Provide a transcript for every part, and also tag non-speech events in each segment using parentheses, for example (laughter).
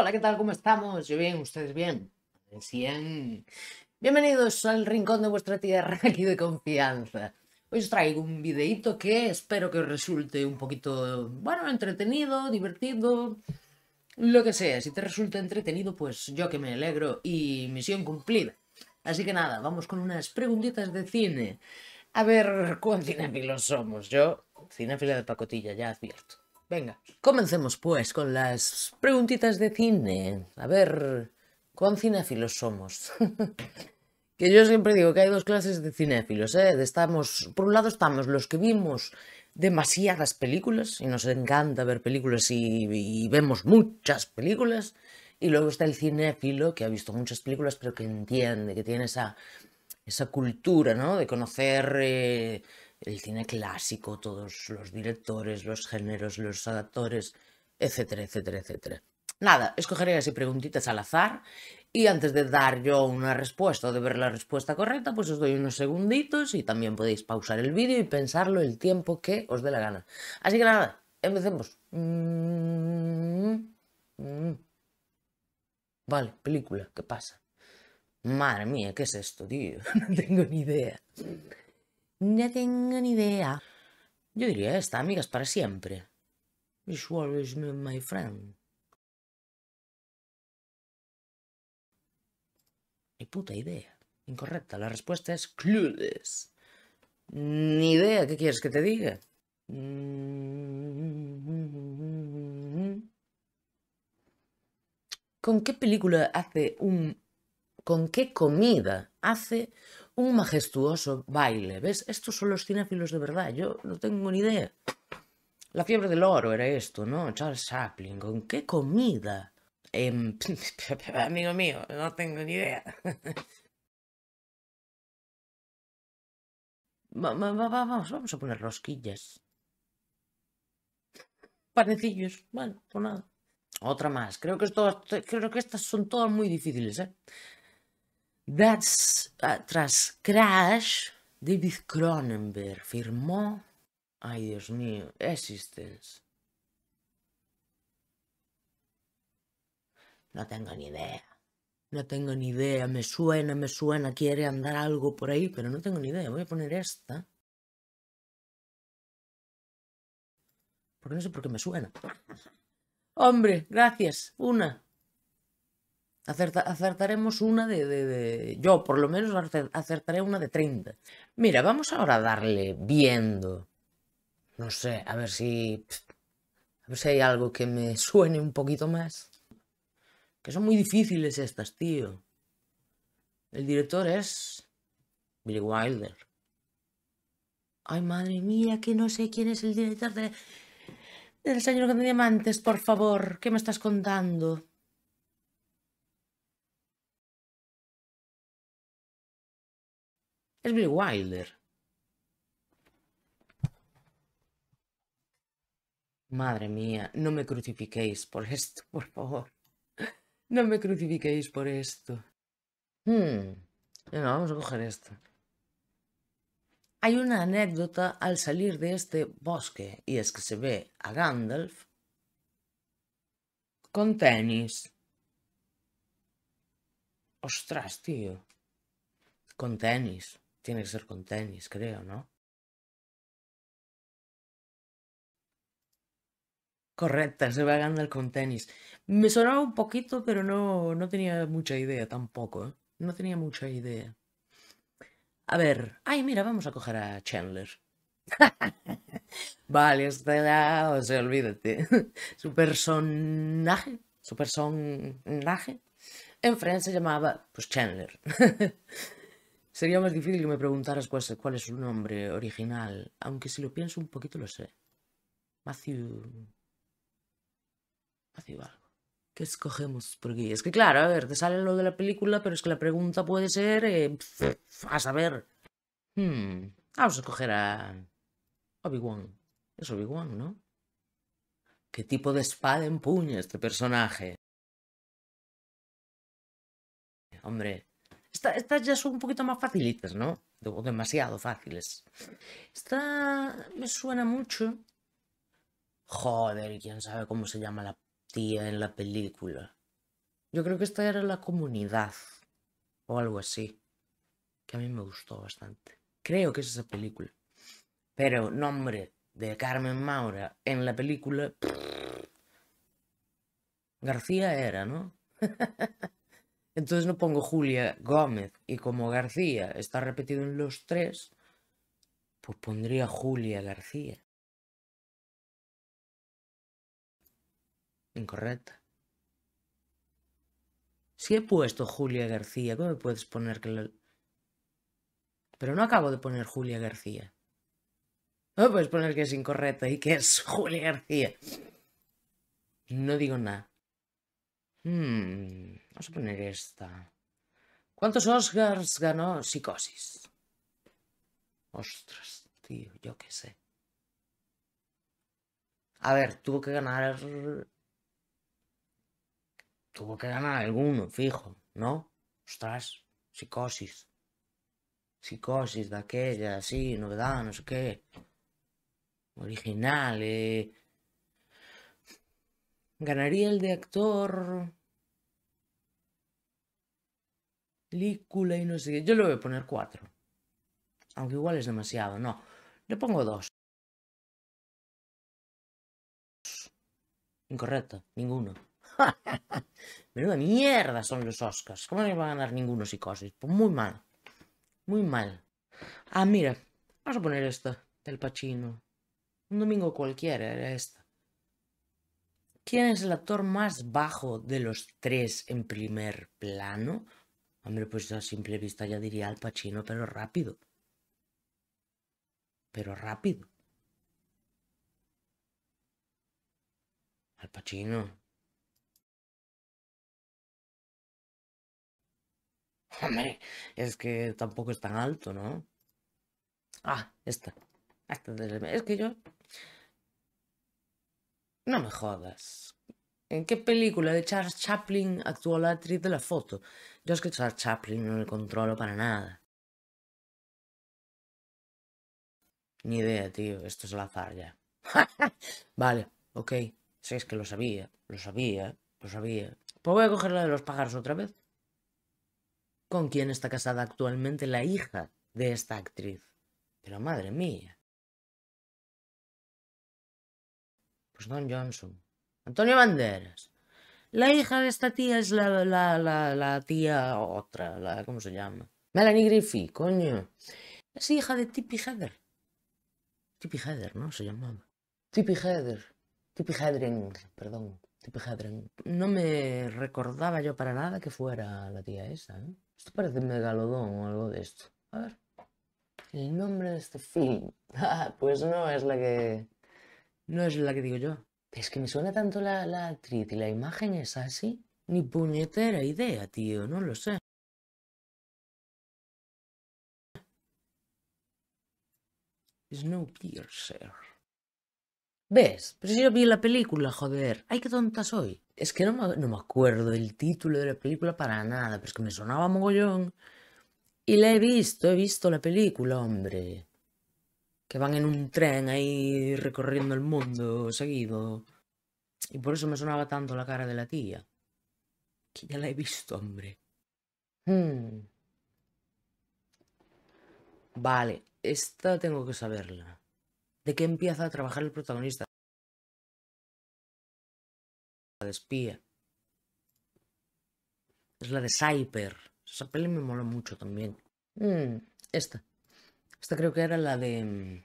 Hola, ¿qué tal? ¿Cómo estamos? Yo bien, ¿ustedes bien? Bien. Bienvenidos al rincón de vuestra tierra (laughs) aquí de confianza. Hoy os traigo un videito que espero que os resulte un poquito, bueno, entretenido, divertido, lo que sea. Si te resulta entretenido, pues yo que me alegro y misión cumplida. Así que nada, vamos con unas preguntitas de cine. A ver cuán cinéfilos somos. Yo, cinéfila de pacotilla, ya advierto. Venga, comencemos pues con las preguntitas de cine. A ver, ¿cuán cinéfilos somos? (laughs) que yo siempre digo que hay dos clases de cinéfilos. ¿eh? Estamos, por un lado estamos los que vimos demasiadas películas y nos encanta ver películas y, vemos muchas películas. Y luego está el cinéfilo que ha visto muchas películas pero que entiende, que tiene esa, esa cultura ¿no? de conocer... Eh, el cine clásico, todos los directores, los géneros, los actores, etcétera, etcétera, etcétera. Nada, escogeré así preguntitas al azar y antes de dar yo una respuesta o de ver la respuesta correcta, pues os doy unos segunditos y también podéis pausar el vídeo y pensarlo el tiempo que os dé la gana. Así que nada, empecemos. Vale, película, ¿qué pasa? Madre mía, ¿qué es esto, tío? (laughs) No tengo ni idea. No tengo ni idea. Yo diría esta, amigas para siempre. always my friend. Ni puta idea. Incorrecta. La respuesta es clueless. Ni idea. ¿Qué quieres que te diga? ¿Con qué película hace un... ¿Con qué comida hace un majestuoso baile. ¿Ves? Estos son los cinéfilos de verdad. Yo no tengo ni idea. La fiebre del oro era esto, ¿no? Charles Chaplin, ¿con qué comida? Em, (laughs) amigo mío, no tengo ni idea. (laughs) vamos, vamos a poner rosquillas. Panecillos, bueno, por pues nada. Otra más. Creo que, esto, creo que estas son todas muy difíciles, ¿eh? That's, ah, tras Crash, David Cronenberg firmó... Ay, Dios mío, Existence. No tengo ni idea. No tengo ni idea. Me suena, me suena. Quiere andar algo por ahí, pero no tengo ni idea. Voy a poner esta. Porque no sé por qué me suena. Hombre, gracias. Una acertaremos una de, de, Yo, por lo menos, acertaré una de 30. Mira, vamos ahora a darle viendo. No sé, a ver si... A ver si hay algo que me (laughs) suene un poquito más. Que son muy difíciles estas, tío. El director es... Billy Wilder. Ay, madre mía, que no sé quién es el director de... Del señor de diamantes, por favor. ¿Qué me estás contando? Es Wilder. Madre mía, no me crucifiquéis por esto, por favor. No me crucifiquéis por esto. Bueno, hmm, vamos a coger esto. Hay una anécdota al salir de este bosque y es que se ve a Gandalf con tenis. Ostras, tío. Con tenis. Tiene que ser con tenis, creo, ¿no? Correcta, se va ganar con tenis. Me sonaba un poquito, pero no, no tenía mucha idea tampoco. ¿eh? No tenía mucha idea. A ver. Ay, mira, vamos a coger a Chandler. (laughs) vale, está o sea, olvídate. (laughs) Su personaje, su personaje en francés se llamaba pues Chandler. (laughs) Sería más difícil que me preguntaras cuál es, su nombre original, aunque si lo pienso un poquito lo sé. Matthew... Matthew algo. ¿Qué escogemos por aquí? Es que claro, a ver, te sale lo de la película, pero es que la pregunta puede ser... Eh, a saber... Hmm, vamos a escoger a... Obi-Wan. Es Obi-Wan, ¿no? ¿Qué tipo de espada empuña este personaje? Hombre, estas ya son un poquito más facilitas, ¿no? demasiado fáciles. Esta me suena mucho. Joder, quién sabe cómo se llama la tía en la película. Yo creo que esta era la comunidad. O algo así. Que a mí me gustó bastante. Creo que es esa película. Pero nombre de Carmen Maura en la película. García era, ¿no? (laughs) Entonces no pongo Julia Gómez y como García está repetido en los tres, pues pondría Julia García. Incorrecta. Si he puesto Julia García, ¿cómo me puedes poner que lo... Pero no acabo de poner Julia García. No me puedes poner que es incorrecta y que es (laughs) Julia García. No digo nada. Hmm, vamos a poner esta. ¿Cuántos Oscars ganó Psicosis? Ostras, tío, yo qué sé. A ver, tuvo que ganar... Tuvo que ganar alguno, fijo, ¿no? Ostras, psicosis. Psicosis de aquella, sí, novedad, no sé qué. Original, eh... Ganaría el de actor... película y no sé qué. Yo le voy a poner cuatro. Aunque igual es demasiado, no. Le pongo dos. Incorrecto, ninguno. (laughs) Menuda mierda son los Oscars. ¿Cómo no van a ganar ninguno psicosis? Pues muy mal. Muy mal. Ah, mira. Vamos a poner esto del Pacino. Un domingo cualquiera era esta. ¿Quién es el actor más bajo de los tres en primer plano? Hombre, pues a simple vista ya diría Al Pacino, pero rápido. Pero rápido. Al Pacino. Hombre, es que tampoco es tan alto, ¿no? Ah, esta. esta es que yo... No me jodas. ¿En qué película de Charles Chaplin actuó la actriz de la foto? Yo es que Charles Chaplin no le controlo para nada. Ni idea, tío. Esto es la ya. (laughs) vale, ok. Si es que lo sabía, lo sabía, lo sabía. Pues voy a coger la de los pájaros otra vez. ¿Con quién está casada actualmente la hija de esta actriz? Pero madre mía. Pues Don Johnson. Antonio Banderas. La hija de esta tía es la, la, la, la tía otra, la, ¿cómo se llama? Melanie Griffith, coño. Es hija de Tippi Heather. Tippi Heather, ¿no? Se llamaba. Tippi Heather. Tippi Hedren, perdón. Tippi Hedren. No me recordaba yo para nada que fuera la tía esa, ¿eh? Esto parece megalodón o algo de esto. A ver. El nombre de este film. (laughs) Ah, pues no es la que. No es la que digo yo es que me suena tanto la, actriz y la imagen es así. Ni puñetera idea, tío, no lo sé. piercer. ¿Ves? Pero si yo vi la película, joder. Ay, qué tonta soy. Es que no me, no me acuerdo del título de la película para nada, pero es que me sonaba mogollón. Y la he visto, he visto la película, hombre que van en un tren ahí recorriendo el mundo seguido. Y por eso me sonaba tanto la cara de la tía. Que ya la he visto, hombre. Hmm. Vale, esta tengo que saberla. ¿De qué empieza a trabajar el protagonista? La de espía. Es la de Cyper. Esa peli me mola mucho también. Hmm, esta. Esta creo que era la de... Mm,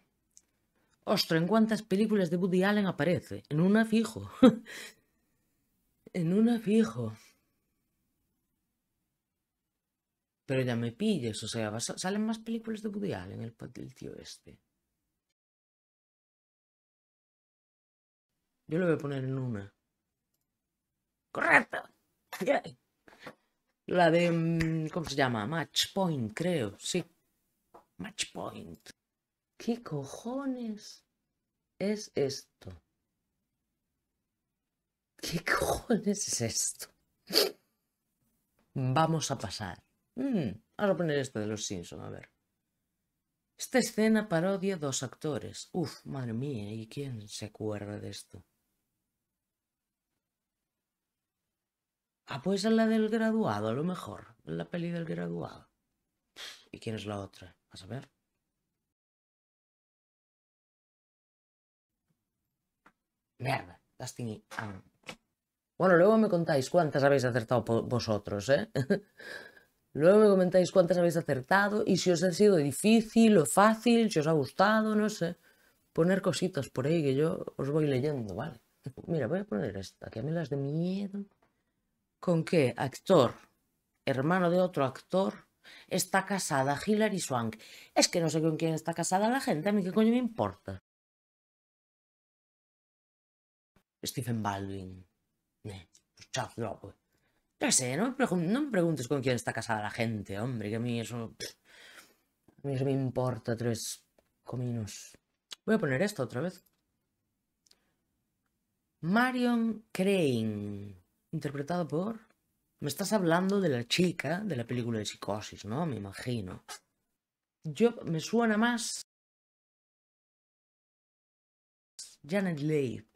Ostras, ¿en cuántas películas de Woody Allen aparece? En una fijo. (laughs) en una fijo. Pero ya me pilles, o sea, salen más películas de Woody Allen, el, el tío este. Yo lo voy a poner en una. ¡Correcto! (laughs) La de... Mm, ¿Cómo se llama? Match Point, creo, sí. Matchpoint, ¿Qué cojones es esto? ¿Qué cojones es esto? Vamos a pasar. Mm, ahora a poner esto de los Simpson a ver. Esta escena parodia dos actores. Uf, madre mía, ¿y quién se acuerda de esto? Ah, pues a la del graduado, a lo mejor. La peli del graduado. ¿Y quién es la otra? A saber. Mierda, Bueno, luego me contáis cuántas habéis acertado vosotros, ¿eh? (laughs) luego me comentáis cuántas habéis acertado y si os ha sido difícil o fácil, si os ha gustado, no sé. Poner cositas por ahí que yo os voy leyendo, ¿vale? (laughs) Mira, voy a poner esta, que a mí las de miedo. ¿Con qué? Actor. Hermano de otro actor Está casada Hillary Swank. Es que no sé con quién está casada la gente, a mí qué coño me importa. Stephen Baldwin. pues no, pues. Ya sé, no me, preguntes con quién está casada la gente, hombre, que a mí eso... a mí eso me importa tres cominos. Voy a poner esto otra vez. Marion Crane, interpretado por me estás hablando de la chica de la película de psicosis, ¿no? Me imagino. Yo me suena más. Janet Leigh.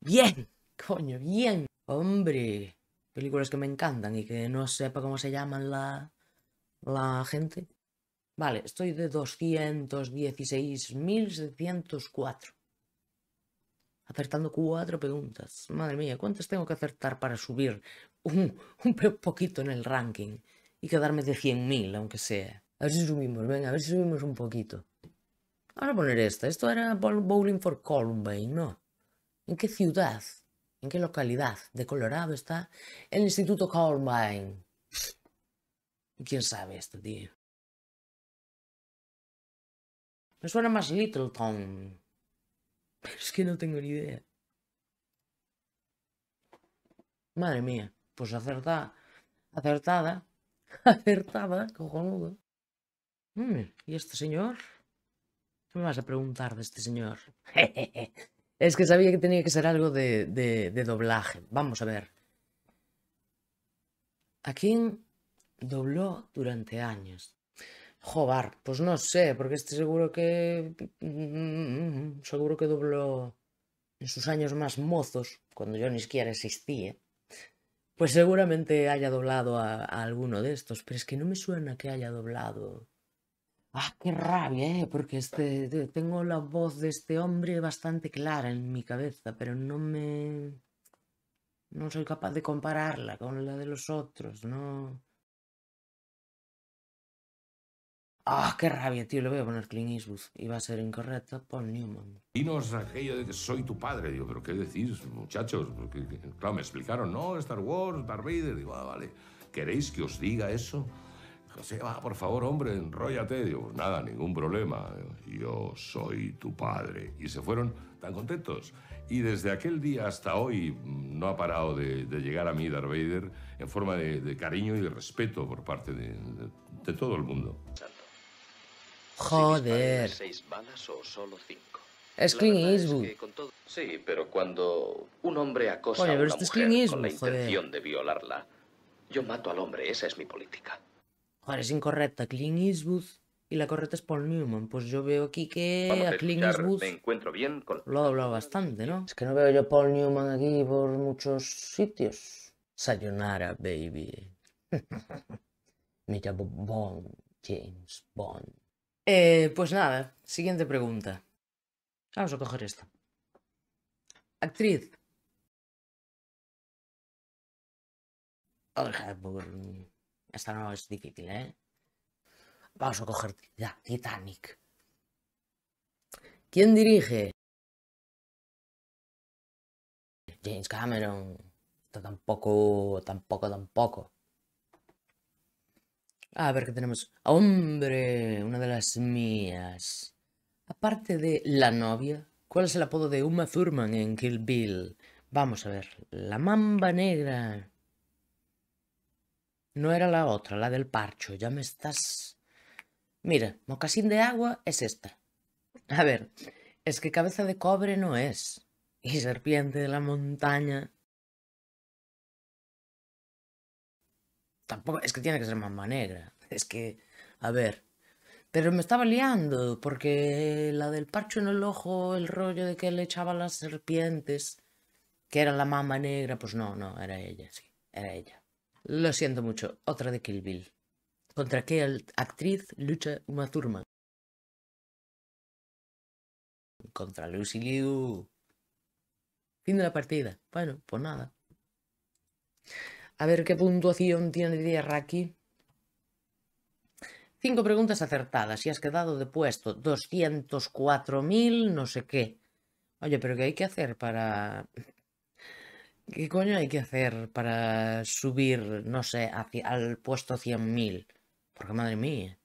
Bien, (laughs) coño, bien. Hombre, películas que me encantan y que no sepa cómo se llaman la, la gente. Vale, estoy de 216.704 acertando cuatro preguntas. Madre mía, ¿cuántas tengo que acertar para subir un, poquito en el ranking y quedarme de 100.000, aunque sea? A ver si subimos, venga, a ver si subimos un poquito. Ahora poner esta. Esto era Bowling for Columbine, ¿no? ¿En qué ciudad, en qué localidad de Colorado está el Instituto Columbine? ¿Quién sabe esto, tío? Me suena más Littleton es que no tengo ni idea. Madre mía, pues acertada. Acertada. (laughs) Acertada, cojonudo. Mm, ¿Y este señor? ¿Qué me vas a preguntar de este señor? (laughs) es que sabía que tenía que ser algo de, de doblaje. Vamos a ver. ¿A quién dobló durante años? Jobar, pues no sé, porque estoy seguro que. Seguro que dobló en sus años más mozos, cuando yo ni siquiera existía. ¿eh? Pues seguramente haya doblado a, alguno de estos, pero es que no me suena que haya doblado. ¡Ah, qué rabia, eh! Porque este, tengo la voz de este hombre bastante clara en mi cabeza, pero no me. No soy capaz de compararla con la de los otros, no. ¡Ah, qué rabia, tío! Le voy a poner Clint Eastwood. Iba a ser incorrecto, Paul Newman. Dinos aquello de que soy tu padre. Digo, ¿pero qué decís, muchachos? claro, me explicaron, ¿no? Star Wars, Darth Vader. Digo, ah, vale. ¿Queréis que os diga eso? José, va, por favor, hombre, enróllate. Digo, pues nada, ningún problema. Yo soy tu padre. Y se fueron tan contentos. Y desde aquel día hasta hoy no ha parado de, llegar a mí Darth Vader en forma de, cariño y de respeto por parte de, de todo el mundo. Joder. solo cinco. Es Clint Eastwood. Sí, pero cuando un hombre acosa a este Eastwood, con intención de violarla, yo mato al hombre, esa es mi política. Joder, es incorrecta. Clint Eastwood y la correcta es Paul Newman. Pues yo veo aquí que a, Clint Eastwood me encuentro bien con... lo ha hablado bastante, ¿no? Es que no veo yo Paul Newman aquí por muchos sitios. Sayonara, baby. me llamo (laughs) Bond, James Bond. Eh, pues nada, siguiente pregunta. Vamos a coger esto. Actriz. Pues, esta no es difícil, ¿eh? Vamos a coger Titanic. ¿Quién dirige? James Cameron. Esto tampoco, tampoco, tampoco. A ver qué tenemos. Ah, ¡Hombre! Una de las mías. Aparte de la novia, ¿cuál es el apodo de Uma Thurman en Kill Bill? Vamos a ver. La mamba negra. No era la otra, la del parcho. Ya me estás... Mira, mocasín de agua es esta. A ver, es que cabeza de cobre no es. Y serpiente de la montaña Tampoco, es que tiene que ser mamá negra. Es que, a ver. Pero me estaba liando, porque la del parcho en el ojo, el rollo de que le echaba las serpientes, que era la mamá negra, pues no, no, era ella, sí, era ella. Lo siento mucho, otra de Kill Bill. ¿Contra qué actriz lucha Uma Thurman? Contra Lucy Liu. Fin de la partida. Bueno, pues nada. A ver qué puntuación tiene Tierra aquí. Cinco preguntas acertadas y has quedado de puesto 204.000 no sé qué. Oye, pero ¿qué hay que hacer para... ¿Qué coño hay que hacer para subir, no sé, hacia, al puesto 100.000? Porque madre mía.